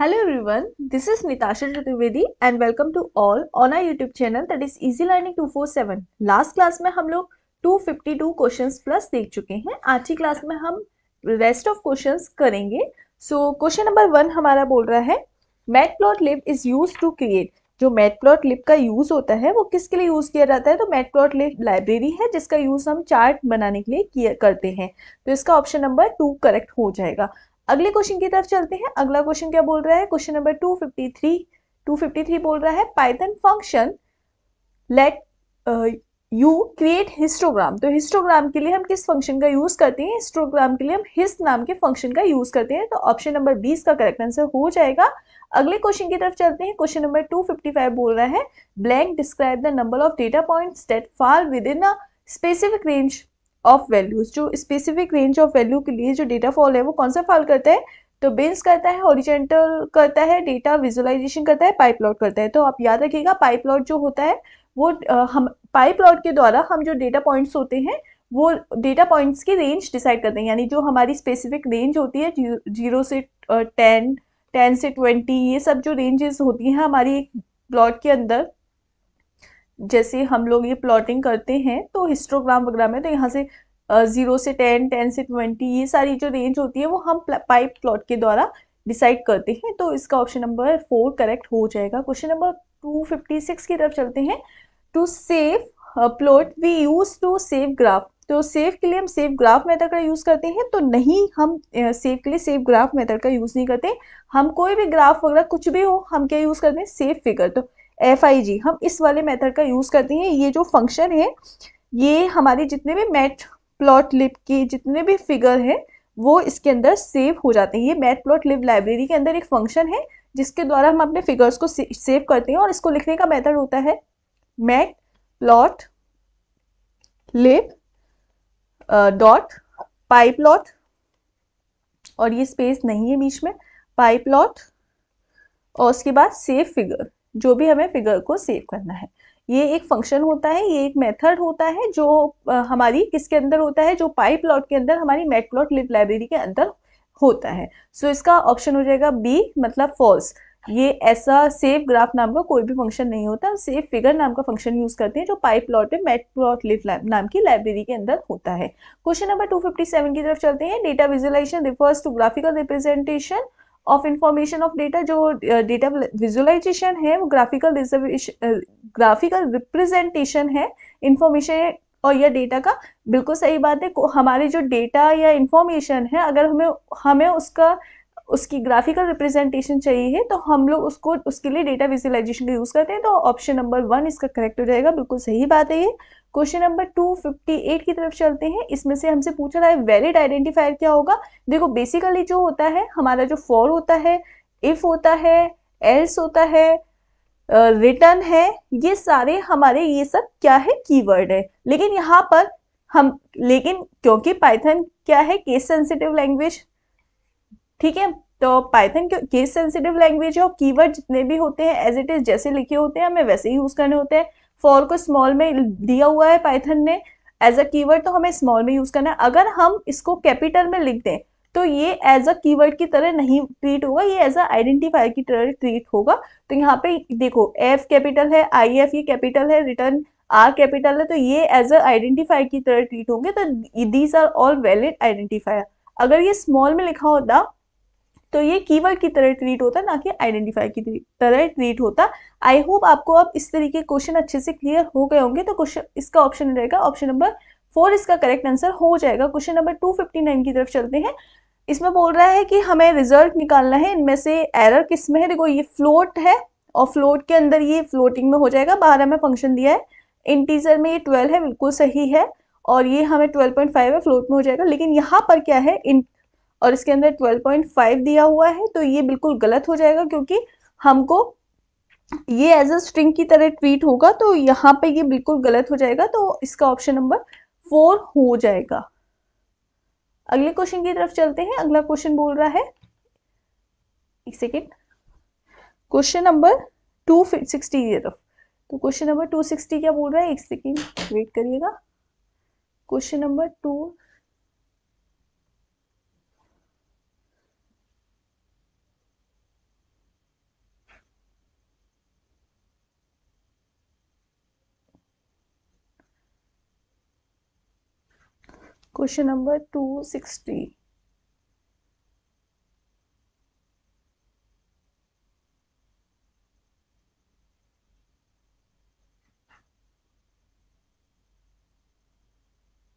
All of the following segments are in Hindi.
Hello everyone, this is Nitasha Chaturvedi and welcome to all on our YouTube channel that is Easy Learning 247. Last class में हम लोग 252 questions plus देख चुके हैं आज की क्लास में हम rest of questions करेंगे So question number वन हमारा बोल रहा है Matplotlib is used to create जो Matplotlib का यूज़ होता है वो किसके लिए यूज़ किया जाता है तो Matplotlib लाइब्रेरी है जिसका यूज़ हम चार्ट बनाने के लिए किया करते हैं तो इसका ऑप्शन नंबर टू करेक्ट हो जाएगा अगले क्वेश्चन की तरफ चलते हैं अगला क्वेश्चन क्या बोल रहा है question number two fifty three two fifty three बोल रहा है python function let you create histogram तो हिस्टोग्राम के लिए हम किस फंक्शन का यूज करते हैं हिस्टोग्राम के लिए हम हिस्ट नाम के फंक्शन का यूज करते हैं तो ऑप्शन नंबर बीस का करेक्ट आंसर हो जाएगा अगले क्वेश्चन की तरफ चलते हैं question number two fifty five बोल रहा है blank describe the number of data points that fall within a specific range of values जो स्पेसिफिक रेंज ऑफ वैल्यू के लिए जो डेटा फॉल है वो कौन सा फॉल करता है तो बेंस करता है ओरिजेंटल करता है डेटा विजुअलाइजेशन करता है पाइप लॉट करता है तो आप याद रखिएगा पाइप लॉट जो होता है वो हम पाइप लॉट के द्वारा हम जो डेटा पॉइंट्स होते हैं वो डेटा पॉइंट्स की रेंज डिसाइड करते हैं यानी जो हमारी स्पेसिफिक रेंज होती है जीरो से टेन टेन से ट्वेंटी ये सब जो रेंजेस होती हैं हमारी एक प्लॉट के अंदर जैसे हम लोग ये प्लॉटिंग करते हैं तो हिस्टोग्राम वगैरह में तो यहाँ से ज़ीरो से टेन टेन से ट्वेंटी ये सारी जो रेंज होती है वो हम पाइप प्लॉट के द्वारा डिसाइड करते हैं तो इसका ऑप्शन नंबर फोर करेक्ट हो जाएगा question number two fifty six की तरफ चलते हैं to save plot we use to save graph तो सेव के लिए हम सेव ग्राफ मेथड का यूज़ करते हैं तो नहीं हम सेव के लिए सेव ग्राफ मेथड का यूज़ नहीं करते हम कोई भी ग्राफ वगैरह कुछ भी हो हम क्या यूज़ करते हैं सेव फिगर तो एफ आई जी हम इस वाले मेथड का यूज़ करते हैं ये जो फंक्शन है ये हमारे जितने भी मैट प्लॉट लिप के जितने भी फिगर हैं वो इसके अंदर सेव हो जाते हैं ये मैट प्लॉट लिप लाइब्रेरी के अंदर एक फंक्शन है जिसके द्वारा हम अपने फिगर्स को सेव करते हैं और इसको लिखने का मेथड होता है matplotlib dot pyplot और ये स्पेस नहीं है बीच में पाई प्लॉट और उसके बाद सेव फिगर जो भी हमें फिगर को सेव करना है ये एक फंक्शन होता है ये एक मेथड होता है जो हमारी किसके अंदर होता है जो पाइप प्लॉट के अंदर हमारी मेट प्लॉट लिब लाइब्रेरी के अंदर होता है सो so, इसका ऑप्शन हो जाएगा बी मतलब फॉल्स ये ऐसा सेव ग्राफ नाम का कोई भी फंक्शन नहीं होता सेव फिगर नाम का फंक्शन यूज करते हैं जो पाइप प्लॉट में मेट प्लॉट लिव नाम की लाइब्रेरी के अंदर होता है क्वेश्चन नंबर 257 की तरफ चलते हैं data visualisation refers to graphical representation of information of data जो डेटा विजुअलाइजेशन है वो ग्राफिकल ग्राफिकल रिप्रेजेंटेशन है इंफॉर्मेशन और यह डेटा का बिल्कुल सही बात है हमारे जो डेटा या इंफॉर्मेशन है अगर हमें हमें उसका उसकी ग्राफिकल रिप्रेजेंटेशन चाहिए तो हम लोग उसको उसके लिए डेटा विजुअलाइजेशन का यूज़ करते हैं तो ऑप्शन नंबर वन इसका करेक्ट हो जाएगा बिल्कुल सही बात है ये क्वेश्चन नंबर 258 की तरफ चलते हैं इसमें से हमसे पूछा रहा है वैलिड आइडेंटिफायर क्या होगा देखो बेसिकली जो होता है हमारा जो फॉर होता है इफ होता है एल्स होता है रिटर्न uh, है ये सारे हमारे ये सब क्या है कीवर्ड है लेकिन यहाँ पर हम लेकिन क्योंकि पाइथन क्या है केस सेंसिटिव लैंग्वेज ठीक है तो पाइथन केस सेंसिटिव लैंग्वेज है और कीवर्ड जितने भी होते हैं एज इट इज जैसे लिखे होते हैं हमें वैसे ही यूज करने होते हैं फॉर को स्मॉल में दिया हुआ है पाइथन ने एज अ कीवर्ड तो हमें स्मॉल में यूज करना है अगर हम इसको कैपिटल में लिख दें तो ये एज अ कीवर्ड की तरह नहीं ट्रीट होगा ये एज अ आइडेंटिफायर की तरह ट्रीट होगा तो यहाँ पे देखो एफ कैपिटल है आई एफ ये कैपिटल है रिटर्न आर कैपिटल है तो ये एज अ आइडेंटिफायर की तरह ट्रीट होंगे तो these are all valid identifier अगर ये स्मॉल में लिखा होता तो ये कीवर्ड की तरह ट्रीट होता ना कि आइडेंटिफाई की तरह ट्रीट होता आई होप आपको अब इस तरीके क्वेश्चन अच्छे से क्लियर हो गए होंगे तो क्वेश्चन इसका ऑप्शन रहेगा ऑप्शन नंबर फोर इसका करेक्ट आंसर हो जाएगा क्वेश्चन नंबर टू की तरफ चलते हैं इसमें बोल रहा है कि हमें रिजल्ट निकालना है इनमें से एरर किस में है देखो ये फ्लोट है और फ्लोट के अंदर ये फ्लोटिंग में हो जाएगा बाहर हमें फंक्शन दिया है इंटीजर में ये ट्वेल्व है बिल्कुल सही है और ये हमें ट्वेल्व पॉइंट फाइव है फ्लोट में हो जाएगा लेकिन यहाँ पर क्या है इन और इसके अंदर 12.5 दिया हुआ है तो ये बिल्कुल गलत हो जाएगा क्योंकि हमको ये एज अ स्ट्रिंग की तरह ट्रीट होगा तो यहाँ पे ये बिल्कुल गलत हो जाएगा तो इसका ऑप्शन नंबर फोर हो जाएगा अगले क्वेश्चन की तरफ चलते हैं अगला क्वेश्चन बोल रहा है एक second question number two sixty की तरफ तो क्वेश्चन नंबर टू सिक्सटी क्या बोल रहा है एक सेकेंड वेट करिएगा question number two question number two sixty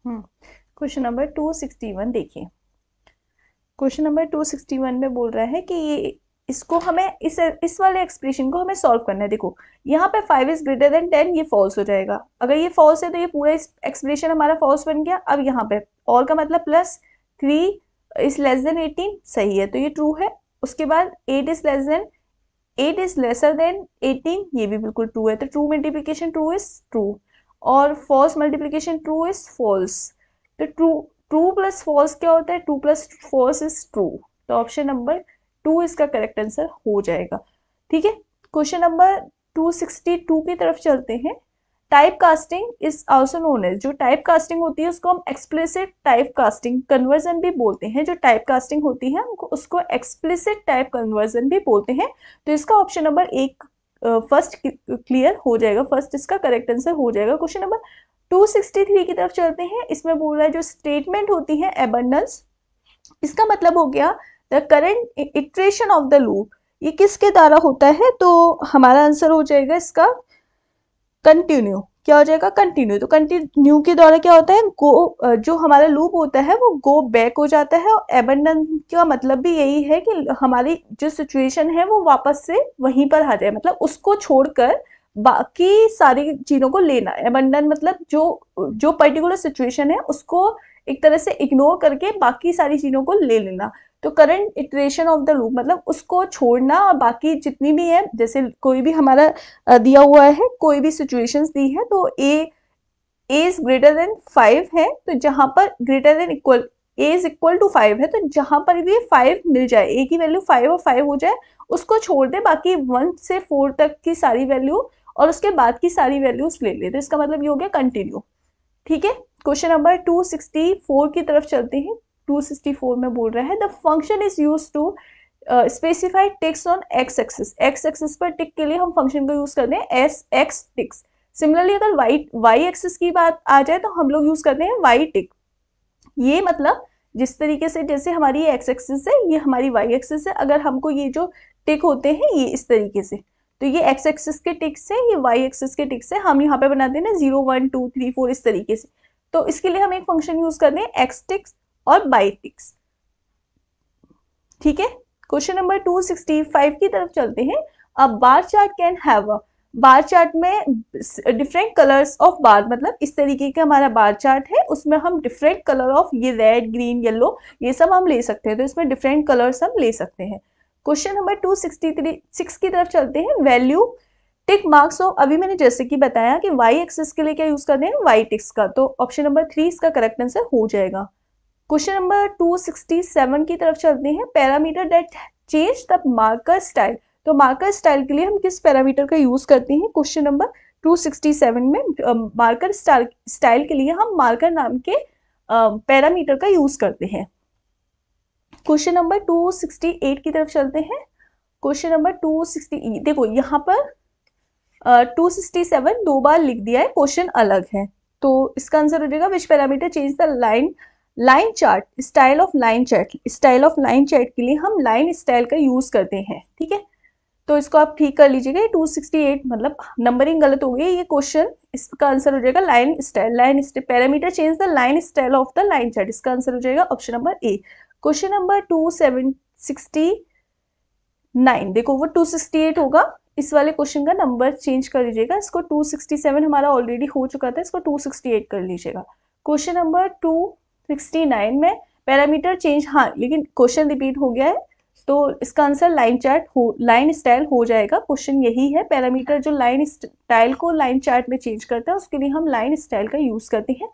hmm, question number two sixty one देखिए question number two sixty one में बोल रहा है कि ये इसको हमें इस इस वाले एक्सप्रेशन को हमें सॉल्व करना है देखो यहाँ पे five is greater than ten ये फॉल्स हो जाएगा अगर ये फॉल्स है तो ये पूरा एक्सप्रेशन हमारा फॉल्स बन गया अब यहाँ पे और का मतलब plus three is less than eighteen सही है तो ये ट्रू है उसके बाद eight is less than eight is lesser than eighteen ये भी बिल्कुल ट्रू है तो true multiplication true is true और false multiplication true is false तो ट्रू ट्रू प्लस फॉल्स क्या होता है true plus false is true तो ऑप्शन नंबर टू इसका करेक्ट आंसर हो जाएगा ठीक है क्वेश्चन नंबर 262 की तरफ चलते हैं type casting is also known as जो टाइप कास्टिंग होती है उसको हम एक्सप्लिसिट टाइप कास्टिंग कन्वर्जन भी बोलते हैं जो टाइप कास्टिंग होती है उसको एक्सप्लिसिट टाइप कन्वर्जन भी बोलते हैं तो इसका ऑप्शन नंबर एक फर्स्ट क्लियर हो जाएगा फर्स्ट इसका करेक्ट आंसर हो जाएगा क्वेश्चन नंबर 263 की तरफ चलते हैं इसमें बोल रहा है जो स्टेटमेंट होती है एबंडेंस इसका मतलब हो गया the current iteration of the loop ये किसके द्वारा होता है तो हमारा आंसर हो जाएगा इसका कंटिन्यू क्या हो जाएगा कंटिन्यू तो कंटिन्यू के द्वारा क्या होता है गो जो हमारा लूप होता है वो गो बैक हो जाता है और एबंडन का मतलब भी यही है कि हमारी जो सिचुएशन है वो वापस से वहीं पर आ जाए मतलब उसको छोड़कर बाकी सारी चीज़ों को लेना एबंडन मतलब जो जो पर्टिकुलर सिचुएशन है उसको एक तरह से इग्नोर करके बाकी सारी चीज़ों को ले लेना तो current iteration of the loop मतलब उसको छोड़ना और बाकी जितनी भी है जैसे कोई भी हमारा दिया हुआ है कोई भी सिचुएशन दी है तो a as greater than five है तो जहाँ पर greater than equal a is equal to five है तो जहाँ पर भी फाइव मिल जाए ए की वैल्यू फाइव और फाइव हो जाए उसको छोड़ दे बाकी वन से फोर तक की सारी वैल्यू और उसके बाद की सारी वैल्यूज ले ले तो इसका मतलब ये हो गया कंटिन्यू ठीक है क्वेश्चन नंबर 264 की तरफ चलते हैं 264 में बोल रहा है the function is use to specified ticks on x axis x axis पर टिक के लिए हम फंक्शन का यूज करते हैं एस एक्स टिक्स सिमिलरली अगर वाई वाई एक्सिस की बात आ जाए तो हम लोग यूज करते हैं वाई टिक ये मतलब जिस तरीके से जैसे हमारी एक्स एक्सिस है ये हमारी वाई एक्सिस है अगर हमको ये जो टिक होते हैं ये इस तरीके से तो ये एक्स एक्सिस के टिक्स है ये वाई एक्सिस के टिक्स है हम यहाँ पे बनाते हैं ना zero one two three four इस तरीके से तो इसके लिए हम एक फंक्शन यूज कर रहे हैं एक्सटिक्स और बाई ठीक है क्वेश्चन नंबर 265 की तरफ चलते हैं अब bar chart can have a bar chart में डिफरेंट कलर्स ऑफ बार मतलब इस तरीके का हमारा बार चार्ट है उसमें हम डिफरेंट कलर ऑफ ये रेड ग्रीन येलो ये सब हम ले सकते हैं तो इसमें डिफरेंट कलर्स हम ले सकते हैं question number two sixty three six की तरफ चलते हैं वैल्यू टिक मार्क्स हो तो अभी मैंने जैसे कि बताया कि वाई एक्सिस के लिए क्या यूज करते हैं वाई टिक्स का तो ऑप्शन नंबर थ्री इसका करेक्ट आंसर हो जाएगा question number two sixty seven की तरफ चलते हैं parameter that change the marker style तो मार्कर स्टाइल के लिए हम किस पैरामीटर का यूज करते हैं क्वेश्चन नंबर 267 में मार्कर स्टाइल स्टाइल के लिए हम मार्कर नाम के पैरामीटर का यूज करते हैं क्वेश्चन नंबर 268 की तरफ चलते हैं क्वेश्चन नंबर 260 देखो यहाँ पर टू सिक्सटी सेवन दो बार लिख दिया है क्वेश्चन अलग है तो इसका आंसर हो जाएगा which parameter change the line line chart style of line chart style of line chart के लिए हम लाइन स्टाइल का यूज करते हैं ठीक है तो इसको आप ठीक कर लीजिएगा टू सिक्सटी एट मतलब नंबरिंग गलत हो गई ये क्वेश्चन इसका आंसर हो जाएगा line style line parameter change the line style of the line chart इसका आंसर हो जाएगा option number A question number two seven sixty nine देखो वो टू सिक्सटी एट होगा इस वाले क्वेश्चन का नंबर चेंज कर लीजिएगा इसको 267 हमारा ऑलरेडी हो चुका था इसको 268 कर लीजिएगा क्वेश्चन नंबर 269 में पैरामीटर चेंज हाँ लेकिन क्वेश्चन रिपीट हो गया है तो इसका आंसर लाइन चार्ट हो लाइन स्टाइल हो जाएगा क्वेश्चन यही है पैरामीटर जो लाइन स्टाइल को लाइन चार्ट में चेंज करता है उसके लिए हम लाइन स्टाइल का यूज़ करते हैं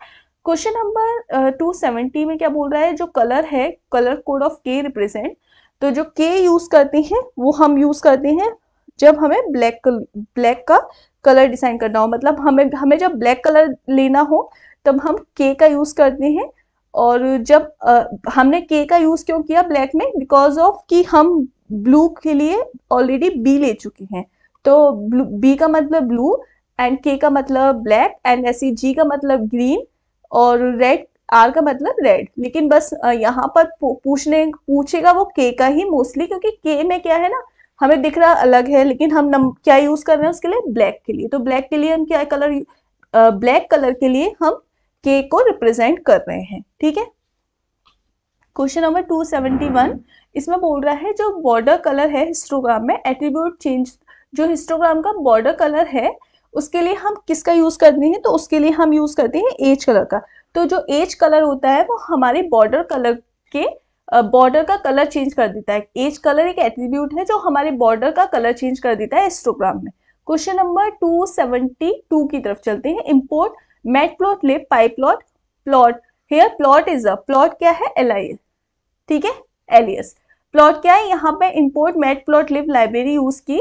क्वेश्चन नंबर टू सेवेंटी में क्या बोल रहा है जो कलर है colour code of k represent तो जो के यूज़ करते हैं वो हम यूज़ करते हैं जब हमें ब्लैक ब्लैक का कलर डिसाइन करना हो मतलब हमें हमें जब ब्लैक कलर लेना हो तब हम के का यूज़ करते हैं और जब आ, हमने के का यूज़ क्यों किया ब्लैक में बिकॉज ऑफ कि हम ब्लू के लिए ऑलरेडी बी ले चुके हैं तो ब्लू बी का मतलब ब्लू एंड के का मतलब ब्लैक एंड ऐसी जी का मतलब ग्रीन और रेड आर का मतलब रेड लेकिन बस यहाँ पर पूछने पूछेगा वो के का ही मोस्टली क्योंकि के में क्या है ना हमें दिख रहा अलग है लेकिन हम नम, क्या यूज कर रहे हैं उसके लिए ब्लैक के लिए तो ब्लैक के लिए हम क्या कलर ब्लैक कलर के लिए हम के को रिप्रेजेंट कर रहे हैं ठीक है क्वेश्चन नंबर 271 इसमें बोल रहा है जो बॉर्डर कलर है हिस्टोग्राम में एट्रीब्यूट चेंज जो हिस्टोग्राम का बॉर्डर कलर है उसके लिए हम किसका यूज करते हैं तो उसके लिए हम यूज करते हैं एज कलर का तो जो एज कलर होता है वो हमारे बॉर्डर कलर के बॉर्डर का कलर चेंज कर देता है एज कलर एक एट्रीब्यूट है जो हमारे बॉर्डर का कलर चेंज कर देता है इंस्टोग्राम में क्वेश्चन नंबर 272 की तरफ चलते हैं import matplotlib pyplot plot here plot is a plot क्या है एल आई ठीक है एलियस प्लॉट क्या है यहाँ पे import matplotlib library use की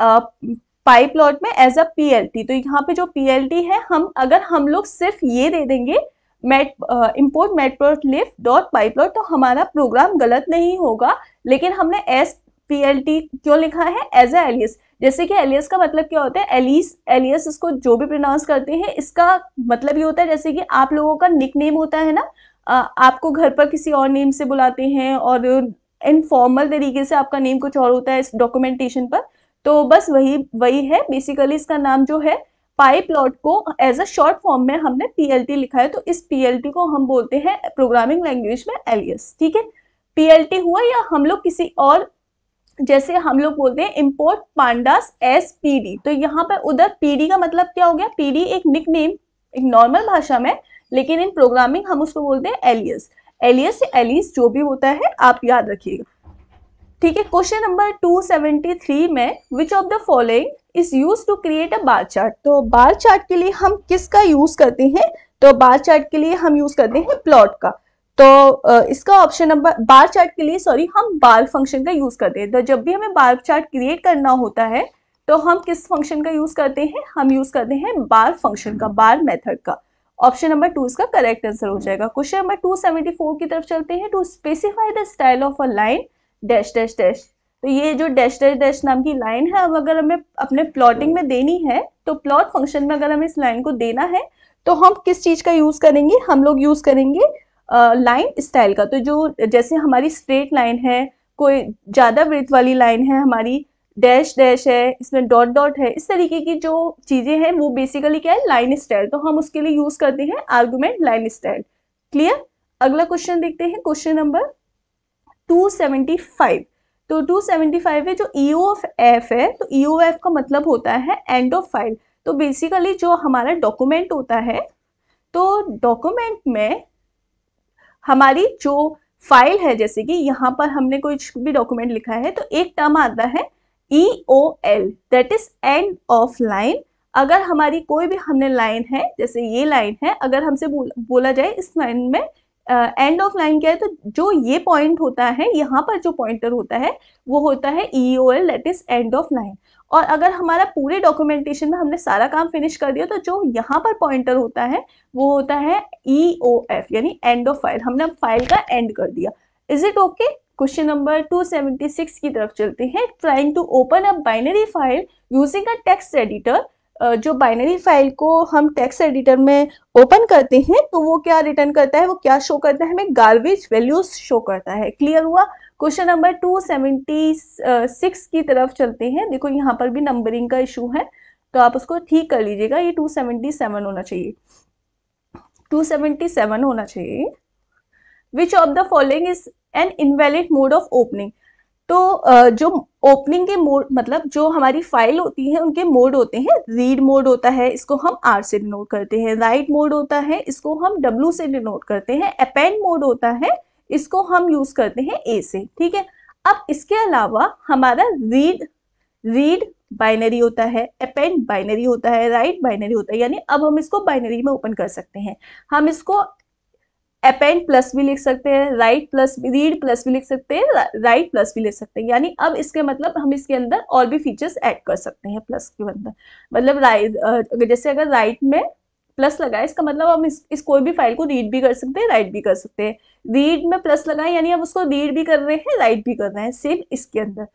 पाई प्लॉट में एज अ पीएलटी तो यहाँ पे जो पीएलटी है हम अगर हम लोग सिर्फ ये दे देंगे मेट इम्पोर्ट मेटप्लॉट लिफ डॉट पाइप्लॉट तो हमारा प्रोग्राम गलत नहीं होगा लेकिन हमने एस पी एल टी क्यों लिखा है एज ए एलियस जैसे कि एलियस का मतलब क्या होता है एलिस एलियस इसको जो भी प्रोनाउंस करते हैं इसका मतलब ये होता है जैसे कि आप लोगों का निक नेम होता है ना uh, आपको घर पर किसी और नेम से बुलाते हैं और इनफॉर्मल तरीके से आपका नेम कुछ और होता है इस डॉक्यूमेंटेशन पर तो बस वही वही है बेसिकली इसका नाम जो है पाई प्लॉट को एज अ शॉर्ट फॉर्म में हमने पीएलटी लिखा है तो इस पीएलटी को हम बोलते हैं प्रोग्रामिंग लैंग्वेज में एलियस ठीक है पीएलटी हुआ या हम लोग किसी और जैसे हम लोग बोलते हैं इम्पोर्ट पांडास एस पी तो यहाँ पर उधर पीडी का मतलब क्या हो गया पीडी एक निक नेम एक नॉर्मल भाषा में लेकिन इन प्रोग्रामिंग हम उसको बोलते हैं एलियस एलियस या एलिस जो भी होता है आप याद रखिएगा ठीक है क्वेश्चन नंबर 273 में which of the following is use to create a bar chart तो बार चार्ट के लिए हम किसका यूज करते हैं तो बार चार्ट के लिए हम यूज करते हैं प्लॉट का तो इसका ऑप्शन नंबर बार चार्ट के लिए सॉरी हम बार फंक्शन का यूज करते हैं तो जब भी हमें बार चार्ट क्रिएट करना होता है तो हम किस फंक्शन का यूज करते हैं हम यूज करते हैं बार फंक्शन का बार मेथड का ऑप्शन नंबर टू इसका करेक्ट आंसर हो जाएगा question number two seventy four की तरफ चलते हैं to specify the style of a line dash dash dash तो ये जो डैश डैश डैश नाम की लाइन है अब अगर हमें अपने प्लॉटिंग में देनी है तो प्लॉट फंक्शन में अगर हमें इस लाइन को देना है तो हम किस चीज का यूज करेंगे हम लोग यूज करेंगे लाइन स्टाइल का तो जो जैसे हमारी स्ट्रेट लाइन है कोई ज्यादा वृत्त वाली लाइन है हमारी डैश डैश है इसमें डॉट डॉट है इस तरीके की जो चीजें हैं वो बेसिकली क्या है लाइन स्टाइल तो हम उसके लिए यूज करते हैं आर्गूमेंट लाइन स्टाइल क्लियर अगला क्वेश्चन देखते हैं क्वेश्चन नंबर फाइव तो 275 है जो ई ओ एफ एफ है तो ई ओ एफ का मतलब होता है एंड ऑफ फाइल तो बेसिकली जो हमारा डॉक्यूमेंट होता है तो डॉक्यूमेंट में हमारी जो फाइल है जैसे कि यहाँ पर हमने कुछ भी डॉक्यूमेंट लिखा है तो एक टर्म आता है E O L that is end of line अगर हमारी कोई भी हमने लाइन है जैसे ये लाइन है अगर हमसे बोला जाए इस लाइन में एंड ऑफ लाइन क्या है तो जो ये पॉइंट होता है यहाँ पर जो पॉइंटर होता है वो होता है E O L that is end of line और अगर हमारा पूरे डॉक्यूमेंटेशन में हमने सारा काम फिनिश कर दिया तो जो यहाँ पर पॉइंटर होता है वो होता है ई ओ एफ यानी एंड ऑफ फाइल हमने फाइल का एंड कर दिया is it okay question number 276 की तरफ चलते हैं trying to open a binary file using a text editor जो बाइनरी फाइल को हम टेक्स्ट एडिटर में ओपन करते हैं तो वो क्या रिटर्न करता है वो क्या शो करता है हमें गार्बेज वैल्यूज शो करता है क्लियर हुआ question number two seventy six की तरफ चलते हैं देखो यहाँ पर भी नंबरिंग का इशू है तो आप उसको ठीक कर लीजिएगा ये टू सेवेंटी सेवन होना चाहिए टू सेवेंटी सेवन होना चाहिए which of the following is an invalid mode of opening तो जो ओपनिंग के मोड मतलब जो हमारी फाइल होती है उनके मोड होते हैं रीड मोड होता है इसको हम आर से डिनोट करते हैं राइट मोड होता है इसको हम डब्ल्यू से डिनोट करते हैं अपेंड मोड होता है इसको हम यूज करते हैं ए से ठीक है अब इसके अलावा हमारा रीड रीड बाइनरी होता है अपेंड बाइनरी होता है राइट बाइनरी होता है यानी अब हम इसको बाइनरी में ओपन कर सकते हैं हम इसको अपेंड प्लस भी लिख सकते हैं राइट प्लस रीड प्लस भी लिख सकते हैं राइट प्लस भी लिख सकते हैं यानी अब इसके मतलब हम इसके अंदर और भी फीचर्स ऐड कर सकते हैं प्लस के अंदर मतलब राइट जैसे अगर राइट में प्लस लगाए इसका मतलब हम इस, इस कोई भी फाइल को रीड भी कर सकते हैं राइट भी कर सकते हैं रीड में प्लस लगाए यानी हम उसको रीड भी कर रहे हैं राइट भी कर रहे हैं सेम इसके अंदर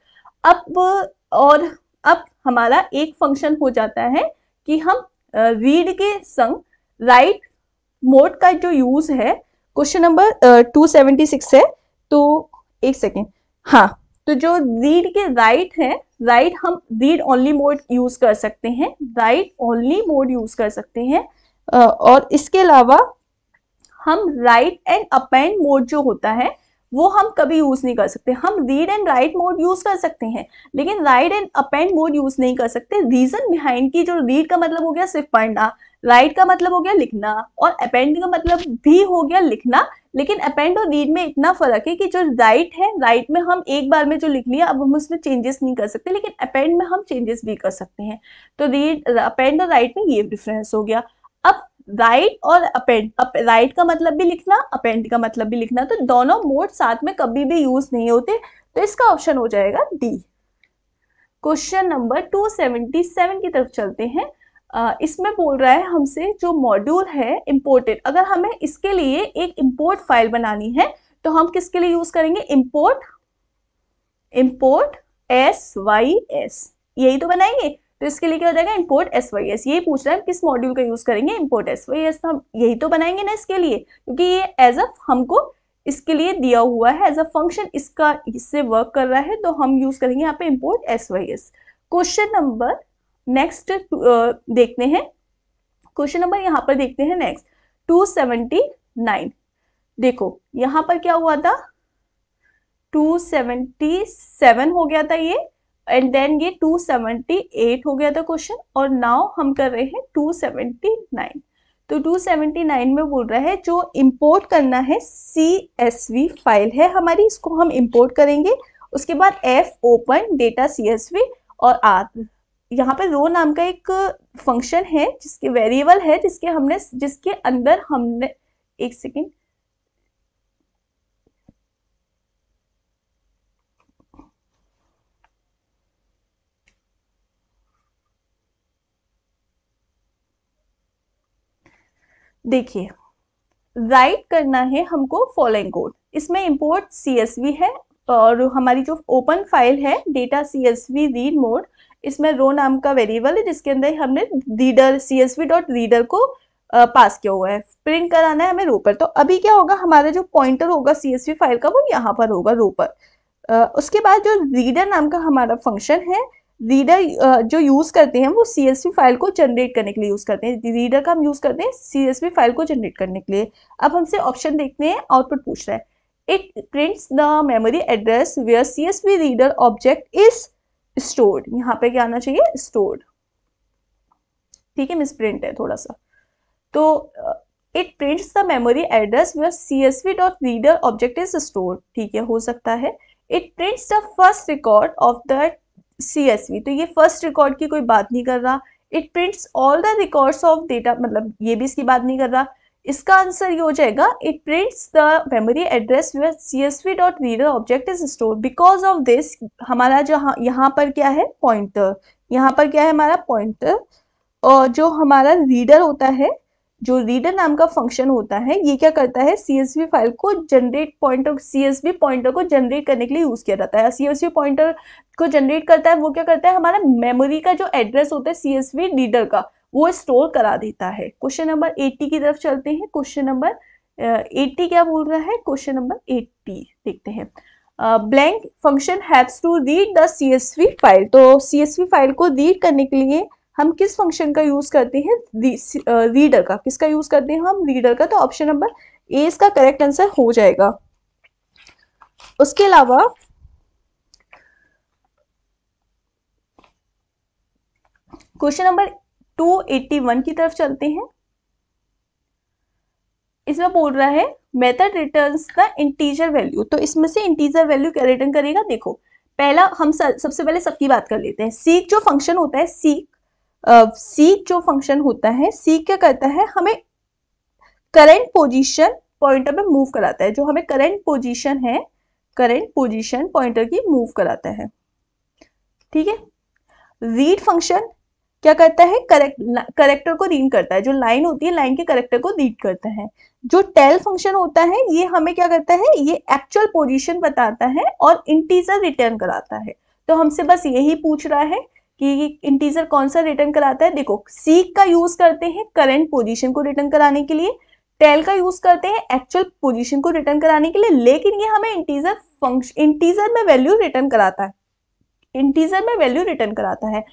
अब और अब हमारा एक फंक्शन हो जाता है कि हम रीड के संग राइट मोड का जो यूज़ है question number two seventy six है तो एक सेकेंड हाँ तो जो रीड के राइट है राइट हम रीड ओनली मोड यूज कर सकते हैं राइट ओनली मोड यूज कर सकते हैं और इसके अलावा हम राइट एंड अपेंड मोड जो होता है वो हम कभी यूज नहीं कर सकते हम read and write mode use कर सकते हैं लेकिन write and append mode use नहीं कर सकते रीजन बिहाइंड की जो रीड का मतलब हो गया सिर्फ पढ़ना राइट का मतलब हो गया लिखना और अपेंड का मतलब भी हो गया लिखना लेकिन अपेंड और रीड में इतना फर्क है कि जो राइट है राइट में हम एक बार में जो लिख लिया अब हम उसमें चेंजेस नहीं कर सकते लेकिन अपेंड में हम चेंजेस भी कर सकते हैं तो रीड अपेंड और राइट में ये डिफरेंस हो गया अब राइट और अपेंड राइट का मतलब भी लिखना अपेंड का मतलब भी लिखना तो दोनों मोड साथ में कभी भी यूज नहीं होते तो इसका ऑप्शन हो जाएगा डी क्वेश्चन नंबर 277 की तरफ चलते हैं इसमें बोल रहा है हमसे जो मॉड्यूल है इम्पोर्टेड अगर हमें इसके लिए एक इम्पोर्ट फाइल बनानी है तो हम किसके लिए यूज करेंगे import import S Y S यही तो बनाएंगे तो इसके लिए क्या हो जाएगा इम्पोर्ट एस वाई एस यही पूछ रहा है किस मॉड्यूल का यूज करेंगे इम्पोर्ट एस वाई एस तो हम यही तो बनाएंगे ना इसके लिए क्योंकि ये एज अ हमको इसके लिए दिया हुआ है एज अ फंक्शन इसका इससे वर्क कर रहा है तो हम यूज करेंगे यहाँ पे import S Y S question number next uh, देखते हैं क्वेश्चन नंबर यहाँ पर देखते हैं नेक्स्ट टू नाइन देखो यहां पर क्या हुआ था टू सेवन हो गया था ये एंड देन ये एट हो गया था क्वेश्चन और नाउ हम कर रहे हैं टू सेवेंटी नाइन तो टू सेवेंटी नाइन में बोल रहा है जो इंपोर्ट करना है सी एस वी फाइल है हमारी इसको हम इंपोर्ट करेंगे उसके बाद F open data C S V और आर यहाँ पे रो नाम का एक फंक्शन है जिसके वेरिएबल है जिसके हमने जिसके अंदर हमने एक सेकेंड देखिए राइट करना है हमको फॉलोइंग कोड इसमें इंपोर्ट सी है और हमारी जो ओपन फाइल है data C S V read mode इसमें रो नाम का वेरिएबल है जिसके अंदर हमने reader C S V dot reader को पास किया हुआ है प्रिंट कराना है हमें रो पर तो अभी क्या होगा हमारा जो पॉइंटर होगा सी एस वी फाइल का वो यहाँ पर होगा रो पर उसके बाद जो रीडर नाम का हमारा फंक्शन है रीडर जो यूज़ करते हैं वो सी एस फाइल को जनरेट करने के लिए यूज़ करते हैं रीडर का हम यूज़ करते हैं सी एस फाइल को जनरेट करने के लिए अब हमसे ऑप्शन देखते हैं आउटपुट पूछ रहा है it prints the memory address where C S V reader object is stored यहाँ पे क्या आना चाहिए स्टोर्ड ठीक है मिसप्रिंट है थोड़ा सा तो it prints the memory address where C S V dot reader object is store ठीक है हो सकता है it prints the first record of the C S V तो ये फर्स्ट रिकॉर्ड की कोई बात नहीं कर रहा it prints all the records of data मतलब ये भी इसकी बात नहीं कर रहा इसका आंसर ये हो जाएगा it prints the memory address where C S V dot reader object is store because of this हमारा जो यहाँ पर क्या है पॉइंटर यहाँ पर क्या है हमारा पॉइंटर और जो हमारा रीडर होता है जो रीडर नाम का फंक्शन होता है ये क्या करता है सी फाइल को जनरेट पॉइंटर सी पॉइंटर को जनरेट करने के लिए यूज़ किया जाता है सी पॉइंटर को जनरेट करता है वो क्या करता है हमारा मेमोरी का जो एड्रेस होता है सी रीडर का वो स्टोर करा देता है क्वेश्चन नंबर एट्टी की तरफ चलते हैं क्वेश्चन नंबर एट्टी क्या बोल रहा है क्वेश्चन नंबर एट्टी देखते हैं blank function haves to read the CSV file तो सीएसवी फाइल को रीड करने के लिए हम किस फंक्शन का यूज करते हैं रीडर का किसका यूज करते हैं हम रीडर का तो ऑप्शन नंबर ए इसका करेक्ट आंसर हो जाएगा उसके अलावा क्वेश्चन नंबर 281 की तरफ चलते हैं इसमें बोल रहा है method return the integer value तो इसमें से इंटीजर वैल्यू क्या रिटर्न करेगा देखो पहला हम सबसे पहले सबकी बात कर लेते हैं सीक जो फंक्शन होता है सीक सीक जो फंक्शन होता है सीक क्या करता है हमें करेंट पोजीशन पॉइंटर में मूव कराता है जो हमें करेंट पोजीशन है करेंट पोजीशन पॉइंटर की मूव कराता है ठीक है रीड फंक्शन क्या करता है करेक्ट करेक्टर को रीड करता है जो लाइन होती है लाइन के करेक्टर को रीड करता है जो टेल फंक्शन होता है ये हमें क्या करता है ये एक्चुअल पोजीशन बताता है और इंटीजर रिटर्न कराता है तो हमसे बस यही पूछ रहा है कि इंटीजर कौन सा रिटर्न कराता है देखो सीक का यूज करते हैं करंट पोजिशन को रिटर्न कराने के लिए टेल का यूज करते हैं एक्चुअल पोजिशन को रिटर्न कराने के लिए लेकिन ये हमें इंटीजर फंक्शन इंटीजर में वैल्यू रिटर्न कराता है इंटीजर में वैल्यू रिटर्न कराता है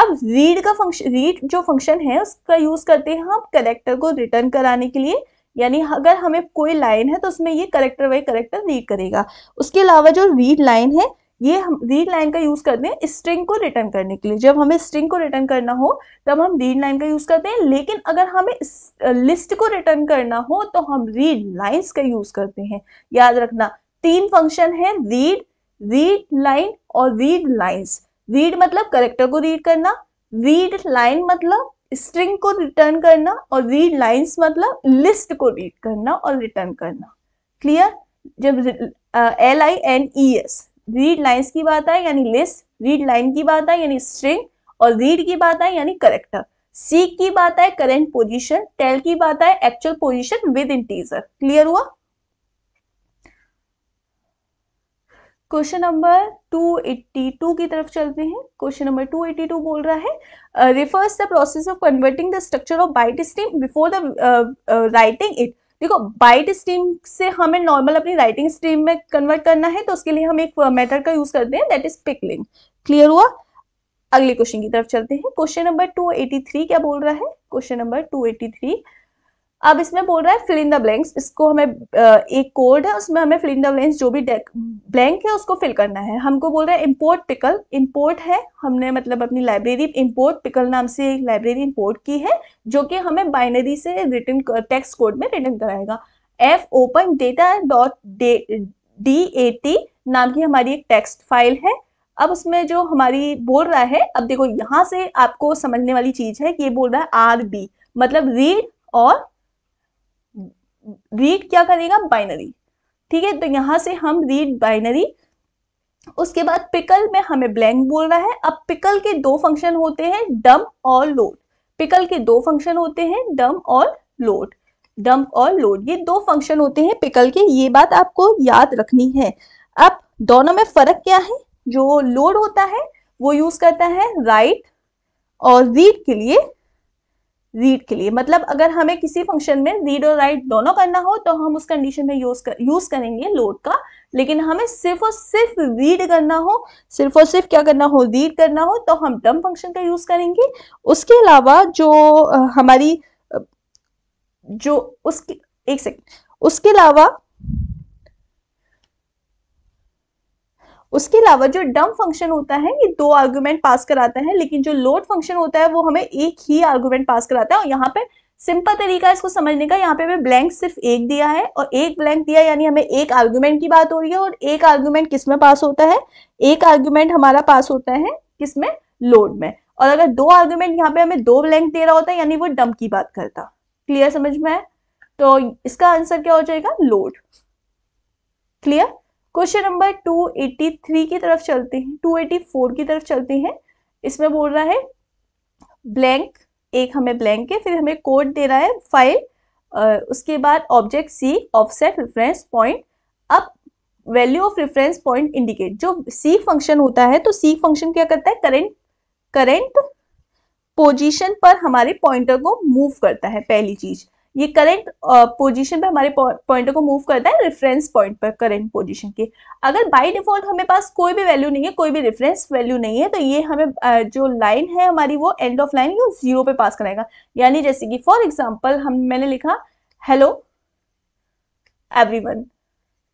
अब रीड का फंक्शन रीड जो फंक्शन है उसका यूज करते हैं हम करेक्टर को रिटर्न कराने के लिए यानी अगर हमें कोई लाइन है तो उसमें ये करेक्टर वाई करेक्टर रीड करेगा उसके अलावा जो रीड लाइन है ये हम रीड लाइन का यूज करते हैं स्ट्रिंग को रिटर्न करने के लिए जब हमें स्ट्रिंग को रिटर्न करना हो तब हम रीड लाइन का यूज करते हैं लेकिन अगर हमें लिस्ट को रिटर्न करना हो तो हम रीड लाइन्स का यूज करते हैं याद रखना तीन फंक्शन है रीड रीड लाइन और रीड लाइन्स रीड मतलब करेक्टर को रीड करना रीड लाइन मतलब स्ट्रिंग को रिटर्न करना और रीड लाइंस मतलब लिस्ट को रीड करना और रिटर्न करना क्लियर जब L I N E S read lines की बात आए यानी लिस्ट रीड लाइन की बात आए यानी स्ट्रिंग और रीड की बात आए यानी करेक्टर सीक की बात आए करेंट पोजिशन टेल की बात आए actual position with integer clear हुआ क्वेश्चन नंबर 282 की तरफ चलते हैं क्वेश्चन नंबर 282 बोल रहा है refers the process of converting the structure of byte stream before the writing it देखो बाइट स्टीम से हमें नॉर्मल अपनी राइटिंग स्ट्रीम में कन्वर्ट करना है तो उसके लिए हम एक मेथड uh, का यूज करते हैं दैट इज पिकलिंग क्लियर हुआ अगले क्वेश्चन की तरफ चलते हैं क्वेश्चन नंबर 283 क्या बोल रहा है क्वेश्चन नंबर 283 अब इसमें बोल रहा है फिल इन द ब्लैंक्स इसको हमें uh, एक कोड है उसमें हमें फिल इन द ब्लैंक्स जो भी ब्लैंक है उसको फिल करना है हमको बोल रहा है इम्पोर्ट पिकल इम्पोर्ट है हमने मतलब अपनी लाइब्रेरी इम्पोर्ट पिकल नाम से एक लाइब्रेरी इम्पोर्ट की है जो कि हमें बाइनरी से रिटर्न टेक्स्ट कोड में रिटर्न कराएगा F open data dot D A T नाम की हमारी एक टेक्स्ट फाइल है अब उसमें जो हमारी बोल रहा है अब देखो यहाँ से आपको समझने वाली चीज है कि ये बोल रहा है आर बी मतलब रीड और रीड क्या करेगा बाइनरी ठीक है तो यहाँ से हम रीड बाइनरी उसके बाद पिकल में हमें ब्लैंक बोल रहा है अब पिकल के दो फंक्शन होते हैं डम और लोड पिकल के दो फंक्शन होते हैं डम और लोड डम्प और लोड ये दो फंक्शन होते हैं पिकल के ये बात आपको याद रखनी है अब दोनों में फर्क क्या है जो लोड होता है वो यूज करता है राइट और रीड के लिए रीड के लिए मतलब अगर हमें किसी फंक्शन में रीड और राइट दोनों करना हो तो हम उस कंडीशन में यूज कर यूज करेंगे लोड का लेकिन हमें सिर्फ और सिर्फ रीड करना हो सिर्फ और सिर्फ क्या करना हो रीड करना हो तो हम डम फंक्शन का यूज करेंगे उसके अलावा जो हमारी जो उसकी एक सेकेंड उसके अलावा उसके अलावा जो डम फंक्शन होता है ये दो आर्ग्यूमेंट पास कराता है लेकिन जो लोड फंक्शन होता है वो हमें एक ही आर्ग्यूमेंट पास कराता है और यहाँ पे सिंपल तरीका इसको समझने का यहाँ पे हमें ब्लैंक सिर्फ एक दिया है और एक ब्लैंक दिया यानी हमें एक आर्ग्यूमेंट की बात हो रही है और एक आर्ग्यूमेंट किस में पास होता है एक आर्ग्यूमेंट हमारा पास होता है किस में लोड में और अगर दो आर्ग्यूमेंट यहाँ पे हमें दो ब्लैंक दे रहा होता है यानी वो डम की बात करता क्लियर समझ में तो इसका आंसर क्या हो जाएगा लोड क्लियर क्वेश्चन नंबर 283 की तरफ चलते हैं 284 की तरफ चलते हैं इसमें बोल रहा है ब्लैंक एक हमें ब्लैंक है फिर हमें कोड दे रहा है फाइल उसके बाद object seek offset reference point अब value of reference point indicate जो सी फंक्शन होता है तो सी फंक्शन क्या करता है करेंट करेंट पोजिशन पर हमारे पॉइंटर को मूव करता है पहली चीज ये करेंट पोजीशन uh, पे हमारे पॉइंटर को मूव करता है रेफरेंस पॉइंट पर करेंट पोजीशन के अगर बाय डिफॉल्ट हमें पास कोई भी वैल्यू नहीं है कोई भी रेफरेंस वैल्यू नहीं है तो ये हमें uh, जो लाइन है हमारी वो एंड ऑफ लाइन वो जीरो पे पास कराएगा यानी जैसे कि फॉर एग्जाम्पल हम मैंने लिखा हेलो एवरीवन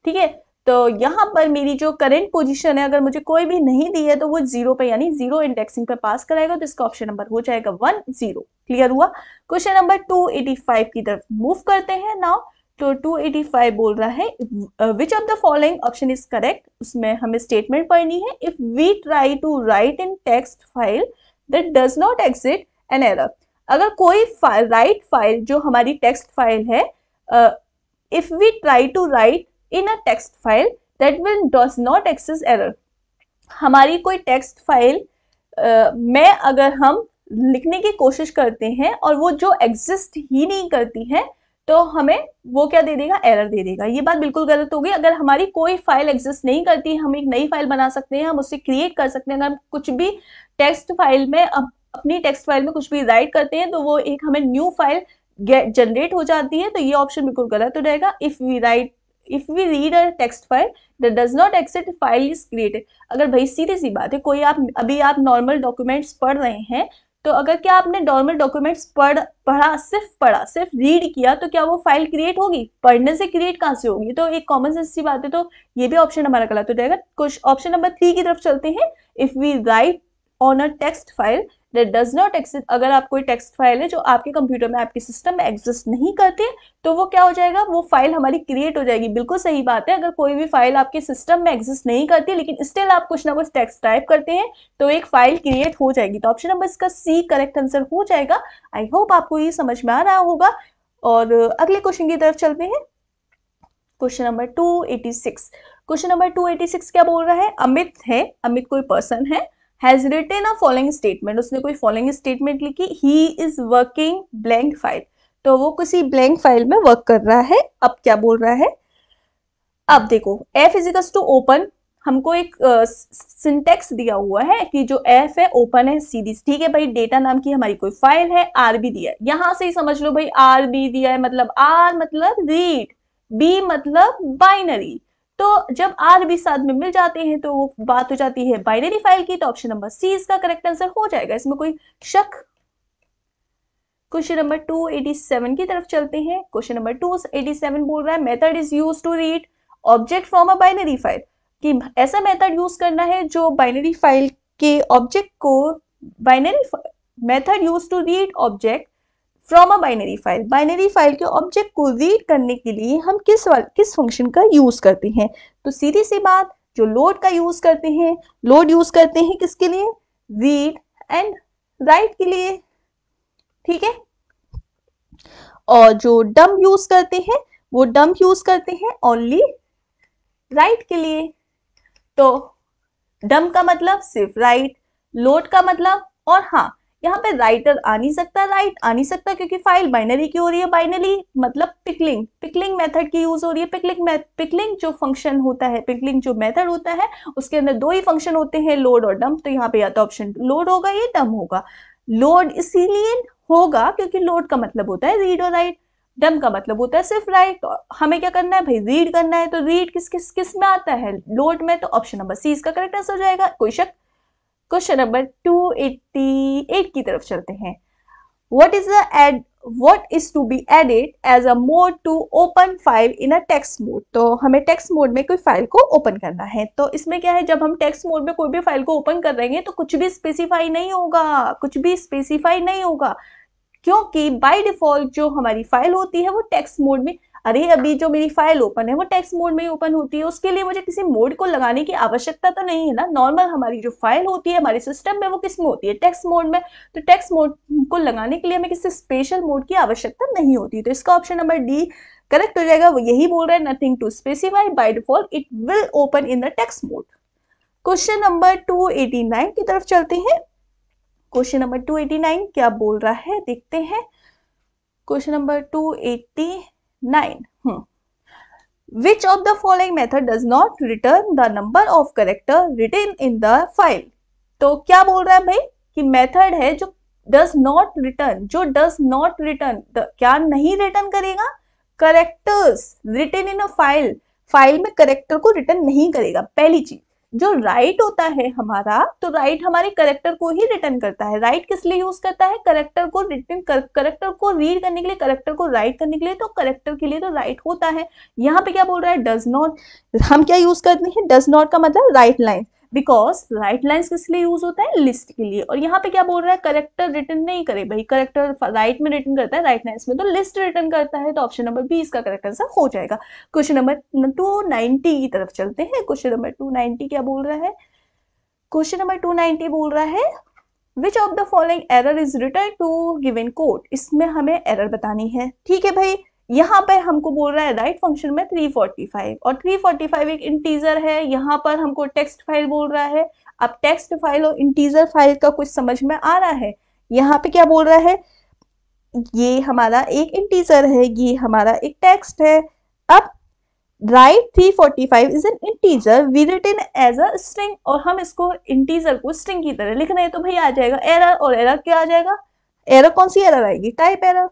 ठीक है तो यहाँ पर मेरी जो करेंट पोजिशन है अगर मुझे कोई भी नहीं दी है तो वो जीरो पे यानी जीरो इंडेक्सिंग पे पास कराएगा तो इसका ऑप्शन नंबर हो जाएगा वन जीरो क्लियर हुआ क्वेश्चन नंबर फाइव की तरफ मूव करते हैं नाउ तो 285 बोल रहा है which of the following option is correct उसमें हमें स्टेटमेंट पढ़नी है if we try to write in text file that does not exist an error अगर कोई फाइल राइट फाइल जो हमारी टेक्स्ट फाइल है if we try to write in a text file that will does not exist error हमारी कोई टेक्स्ट फाइल में अगर हम लिखने की कोशिश करते हैं और वो जो एग्जिस्ट ही नहीं करती है तो हमें वो क्या दे देगा एरर दे देगा ये बात बिल्कुल गलत होगी अगर हमारी कोई फाइल एग्जिस्ट नहीं करती हम एक नई फाइल बना सकते हैं हम उसे क्रिएट कर सकते हैं अगर हम कुछ भी टेक्स्ट फाइल में अपनी टेक्स्ट फाइल में कुछ भी राइट करते हैं तो वो एक हमें न्यू फाइल जनरेट हो जाती है तो ये ऑप्शन बिल्कुल गलत हो जाएगा if we write if we read a text file that does not exist file is created अगर भाई सीधी सी बात है कोई आप अभी आप नॉर्मल डॉक्यूमेंट्स पढ़ रहे हैं तो अगर क्या आपने नॉर्मल डॉक्यूमेंट्स पढ़ पढ़ा सिर्फ पढ़ा सिर्फ रीड किया तो क्या वो फाइल क्रिएट होगी पढ़ने से क्रिएट कहाँ से होगी तो एक कॉमन सेंस की बात है तो ये भी ऑप्शन हमारा गलत हो जाएगा कुछ ऑप्शन नंबर थ्री की तरफ चलते हैं if we write on a text file that does not exist अगर आप कोई टेक्स्ट फाइल है जो आपके कंप्यूटर में आपके सिस्टम में एग्जिस्ट नहीं करती तो वो क्या हो जाएगा वो फाइल हमारी क्रिएट हो जाएगी बिल्कुल सही बात है अगर कोई भी फाइल आपके सिस्टम में एग्जिस्ट नहीं करती लेकिन स्टिल आप कुछ ना कुछ टेक्स्ट टाइप करते हैं तो एक फाइल क्रिएट हो जाएगी तो ऑप्शन नंबर इसका सी करेक्ट आंसर हो जाएगा आई होप आपको ये समझ में आ रहा होगा और अगले क्वेश्चन की तरफ चलते हैं question number two eighty six question number two eighty six क्या बोल रहा है अमित है अमित कोई पर्सन है has written a following statement उसने कोई फॉलोइंग स्टेटमेंट लिखी he is working blank file तो वो किसी ब्लैंक फाइल में वर्क कर रहा है अब क्या बोल रहा है अब देखो एफ इजिकल्स टू ओपन हमको एक सिंटेक्स uh, दिया हुआ है कि जो एफ है ओपन है सीरीज ठीक है भाई डेटा नाम की हमारी कोई फाइल है आर बी दिया है यहां से ही समझ लो भाई आर बी दिया है मतलब आर मतलब रीड बी मतलब बाइनरी तो जब आर भी साथ में मिल जाते हैं तो वो बात हो जाती है बाइनरी फाइल की तो ऑप्शन नंबर सी इसका करेक्ट आंसर हो जाएगा इसमें कोई शक क्वेश्चन नंबर 287 की तरफ चलते हैं क्वेश्चन नंबर 287 बोल रहा है method is use to read object from a binary file कि ऐसा मेथड यूज करना है जो बाइनरी फाइल के ऑब्जेक्ट को binary method use to read object from a binary file binary file के ऑब्जेक्ट को रीड करने के लिए हम किस किस फंक्शन का यूज़ करते हैं तो सीधी सी बात जो लोड का यूज़ करते हैं लोड यूज़ करते हैं किसके लिए रीड एंड राइट के लिए ठीक है और जो डम्प यूज़ करते हैं वो डम्प यूज़ करते हैं ओनली राइट के लिए तो डम्प का मतलब सिर्फ राइट लोड का मतलब और हाँ यहाँ पे राइटर आ नहीं सकता राइट आ नहीं सकता क्योंकि फाइल बाइनरी की हो रही है बाइनरी मतलब पिकलिंग पिकलिंग मेथड की यूज हो रही है पिकलिंग पिकलिंग जो फंक्शन होता है पिकलिंग जो मेथड होता है उसके अंदर दो ही फंक्शन होते हैं लोड और डम्प तो यहाँ पे या तो ऑप्शन लोड होगा या डम्प होगा लोड इसीलिए होगा क्योंकि लोड का मतलब होता है रीड और राइट डम का मतलब होता है सिर्फ राइट हमें क्या करना है भाई रीड करना है तो रीड किस किस किस में आता है लोड में तो ऑप्शन नंबर सी इसका करेक्ट आंसर हो जाएगा कोई शक क्वेश्चन नंबर 288 की तरफ चलते हैं what is the add what is to be added as a mode to open file in a तो हमें टेक्स मोड में कोई फाइल को ओपन करना है तो इसमें क्या है जब हम टेक्स मोड में कोई भी फाइल को ओपन कर रहे हैं तो कुछ भी स्पेसिफाई नहीं होगा कुछ भी स्पेसिफाई नहीं होगा क्योंकि बाई डिफॉल्ट जो हमारी फाइल होती है वो टेक्स्ट मोड में अरे अभी जो मेरी फाइल ओपन है वो टेक्स्ट मोड में ही ओपन होती है उसके लिए मुझे किसी मोड को लगाने की आवश्यकता तो नहीं है ना नॉर्मल हमारी जो फाइल होती है हमारे सिस्टम में वो किस में होती है टेक्स्ट मोड में तो टेक्स्ट मोड को लगाने के लिए हमें किसी स्पेशल मोड की आवश्यकता नहीं होती तो इसका ऑप्शन नंबर डी करेक्ट हो जाएगा वो यही बोल रहा है nothing to specify by default it will open in the text mode question number nine की तरफ चलते हैं क्वेश्चन नंबर नाइन क्या बोल रहा है देखते हैं question number eighty 9. Hmm. Which of the following method does not return the number of character written in the file? तो क्या बोल रहा है भाई कि मेथड है जो डज नॉट रिटर्न जो डज नॉट रिटर्न क्या नहीं रिटर्न करेगा characters return in a file file में करेक्टर को रिटर्न नहीं करेगा पहली चीज जो राइट right होता है हमारा तो राइट right हमारे करेक्टर को ही रिटर्न करता है राइट right किस लिए यूज करता है करेक्टर को रिटर्न करेक्टर को रीड करने के लिए करेक्टर को राइट right करने के लिए तो करेक्टर के लिए तो राइट right होता है यहाँ पे क्या बोल रहा है डज नॉट हम क्या यूज करते हैं डज नॉट का मतलब write right line because write lines किस लिए यूज होता है लिस्ट के लिए और यहाँ पे क्या बोल रहा है करेक्टर रिटर्न नहीं करे भाई करेक्टर राइट में रिटर्न करता है राइट लाइन्स में तो लिस्ट रिटर्न करता है तो ऑप्शन नंबर बी इसका करेक्ट आंसर हो जाएगा क्वेश्चन नंबर टू नाइनटी की तरफ चलते हैं क्वेश्चन नंबर टू नाइनटी क्या बोल रहा है क्वेश्चन नंबर टू नाइनटी बोल रहा है which of the following error is return to give in court इसमें हमें एरर बतानी है ठीक है भाई यहाँ पर हमको बोल रहा है राइट right फंक्शन में 345 और 345 एक इंटीजर है यहाँ पर हमको टेक्स्ट फाइल बोल रहा है अब टेक्स्ट फाइल और इंटीजर फाइल का कुछ समझ में आ रहा है यहाँ पे क्या बोल रहा है ये हमारा एक इंटीजर है ये हमारा एक टेक्स्ट है अब write 345 is an integer we written as a string और हम इसको इंटीजर को स्ट्रिंग की तरह लिख रहे हैं तो भाई आ जाएगा एरर और एरर क्या आ जाएगा एरर कौन सी एरर आएगी टाइप एरर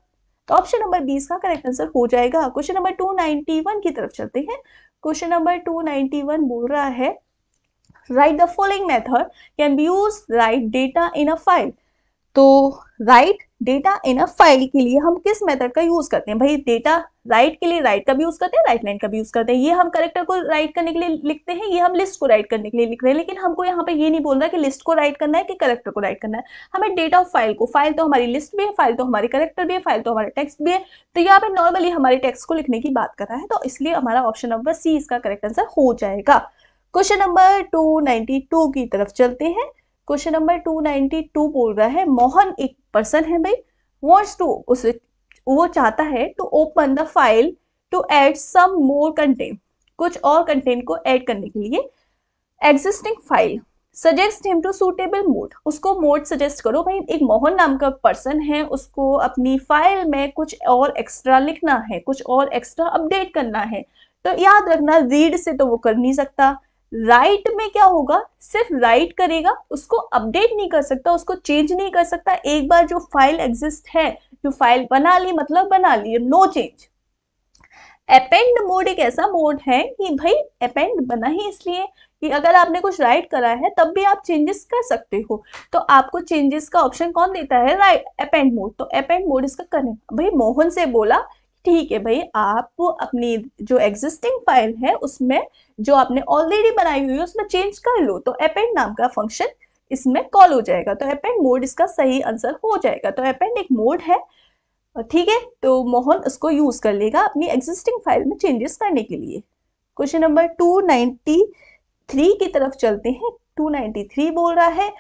तो ऑप्शन नंबर बीस का करेक्ट आंसर हो जाएगा question number two ninety one की तरफ चलते हैं question number two ninety one बोल रहा है write the following method can be use write data in a file तो write data in a file के लिए हम किस मेथड का यूज करते हैं भाई डेटा राइट के लिए राइट का भी यूज करते हैं राइट लाइन का भी यूज करते हैं ये हम करेक्टर को राइट करने के लिए लिखते हैं ये हम लिस्ट को राइट करने के लिए लिख रहे हैं लेकिन हमको यहाँ पे ये नहीं बोल रहा कि लिस्ट को राइट करना है कि करेक्टर को राइट करना है हमें डेटा ऑफ फाइल को फाइल तो हमारी लिस्ट भी है फाइल तो हमारी करेक्टर भी है फाइल तो हमारा टेक्स्ट भी है तो यहाँ पे नॉर्मली हमारे टेक्स्ट को लिखने की बात कर रहा है तो इसलिए हमारा ऑप्शन नंबर सी इसका करेक्ट आंसर हो जाएगा क्वेश्चन नंबर टू की तरफ चलते हैं क्वेश्चन नंबर 292 बोल रहा है मोहन एक पर्सन है भाई वॉन्ट्स टू तो उसे वो चाहता है to open the file to add some more content कुछ और कंटेंट को ऐड करने के लिए existing file suggest him to suitable mode उसको मोड सजेस्ट करो भाई एक मोहन नाम का पर्सन है उसको अपनी फाइल में कुछ और एक्स्ट्रा लिखना है कुछ और एक्स्ट्रा अपडेट करना है तो याद रखना रीड से तो वो कर नहीं सकता राइट right में क्या होगा सिर्फ राइट right करेगा उसको अपडेट नहीं कर सकता उसको चेंज नहीं कर सकता एक बार जो फाइल एग्जिस्ट है जो फाइल बना ली मतलब बना ली नो चेंज अपेंड मोड एक ऐसा मोड है कि भाई अपेंड बना ही इसलिए कि अगर आपने कुछ राइट करा है तब भी आप चेंजेस कर सकते हो तो आपको चेंजेस का ऑप्शन कौन देता है राइट अपेंड मोड तो अपेंड मोड इसका करें भाई मोहन से बोला ठीक है भाई आप अपनी जो एग्जिस्टिंग फाइल है उसमें जो आपने ऑलरेडी बनाई हुई है उसमें चेंज कर लो तो एपेंड नाम का फंक्शन इसमें कॉल हो जाएगा तो एपेंड मोड इसका सही आंसर हो जाएगा तो एपेंड एक मोड है ठीक है तो मोहन उसको यूज कर लेगा अपनी एग्जिस्टिंग फाइल में चेंजेस करने के लिए question number two ninety three की तरफ चलते हैं टू नाइन्टी थ्री बोल रहा है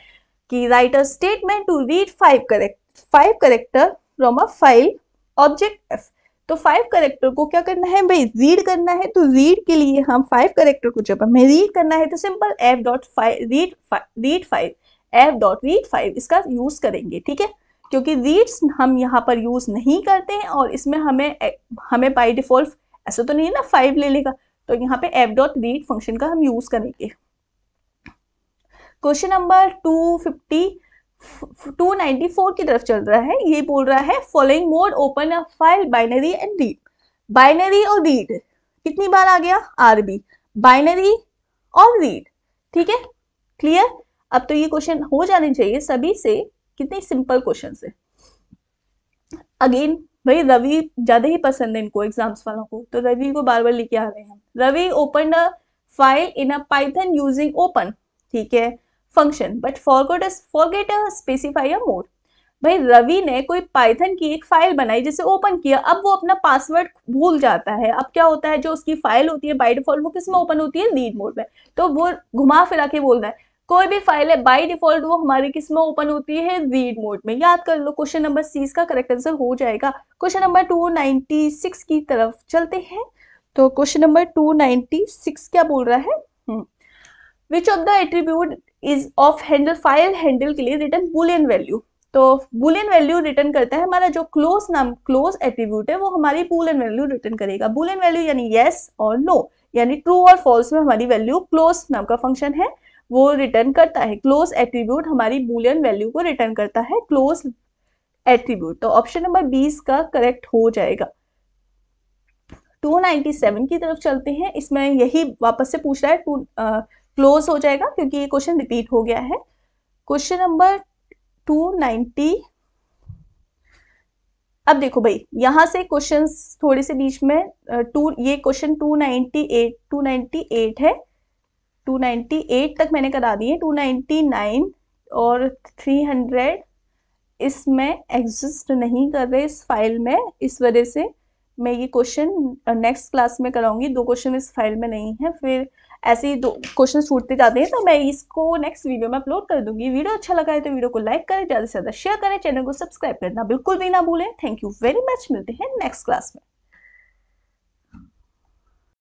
कि write a statement to read five correct five character from a file object F तो फाइव करेक्टर को क्या करना है भाई रीड करना है तो रीड के लिए हम फाइव करेक्टर को जब हमें रीड करना है तो simple F dot five read read five F dot read five इसका यूज़ करेंगे ठीक है क्योंकि रीड्स हम यहाँ पर यूज़ नहीं करते हैं और इसमें हमें हमें बाई डिफॉल्ट ऐसा तो नहीं है ना फाइव ले लेगा तो यहाँ पे एफ डॉट रीड फंक्शन का हम यूज़ करेंगे क्वेश्चन नंबर टू फिफ्टी 294 की तरफ चल रहा है ये बोल रहा है following mode open a file binary and read binary और रीड कितनी बार आ गया आरबी बाइनरी और रीड ठीक है क्लियर अब तो ये क्वेश्चन हो जाने चाहिए सभी से कितने सिंपल क्वेश्चन से अगेन भाई रवि ज्यादा ही पसंद है इनको एग्जाम्स वालों को तो रवि को बार बार लेके आ रहे हैं Ravi open a file in a Python using open ठीक है function but forgot forget specify a mode भाई रवि ने कोई पाइथन की एक फाइल बनाई जिसे ओपन किया अब वो अपना पासवर्ड भूल जाता है अब क्या होता है जो उसकी फाइल होती है बाई डिफॉल्ट वो किस में ओपन होती है लीड मोड में तो वो घुमा फिरा के बोल रहा है कोई भी फाइल है बाय डिफॉल्ट वो हमारी किस में ओपन होती है रीड मोड में याद कर लो क्वेश्चन नंबर सी का करेक्ट आंसर हो जाएगा क्वेश्चन नंबर 296 की तरफ चलते हैं तो क्वेश्चन नंबर 296 क्या बोल रहा है which of the attribute is of handle file handle के लिए रिटर्न बुलियन वैल्यू तो बुलियन वैल्यू रिटर्न करता है हमारा जो क्लोज नाम क्लोज एट्रीब्यूट है वो हमारी बुलियन वैल्यू रिटर्न करेगा बुलियन वैल्यू यानी येस और नो यानी ट्रू और फॉल्स में हमारी वैल्यू क्लोज नाम का फंक्शन है वो रिटर्न करता है क्लोज एट्रीब्यूट हमारी बुलियन वैल्यू को रिटर्न करता है क्लोज एट्रीब्यूट तो ऑप्शन नंबर बीस का करेक्ट हो जाएगा 297 की तरफ चलते हैं इसमें यही वापस से पूछ रहा है टू क्लोज हो जाएगा क्योंकि ये क्वेश्चन रिपीट हो गया है क्वेश्चन नंबर टू नाइन्टी अब देखो भाई यहाँ से क्वेश्चन थोड़े से बीच में टू ये question two ninety eight two ninety eight है टू नाइन्टी एट तक मैंने करा दिए टू नाइन्टी नाइन और थ्री हंड्रेड इसमें एग्जिस्ट नहीं कर रहे इस फाइल में इस वजह से मैं ये क्वेश्चन नेक्स्ट क्लास में कराऊंगी दो क्वेश्चन इस फाइल में नहीं है फिर ऐसे ही क्वेश्चन छूटते जाते हैं तो मैं इसको नेक्स्ट वीडियो में अपलोड कर दूंगी वीडियो अच्छा लगा है तो वीडियो को लाइक करें ज़्यादा से ज़्यादा शेयर करें चैनल को सब्सक्राइब करना बिल्कुल भी ना भूलें थैंक यू वेरी मच मिलते हैं नेक्स्ट क्लास में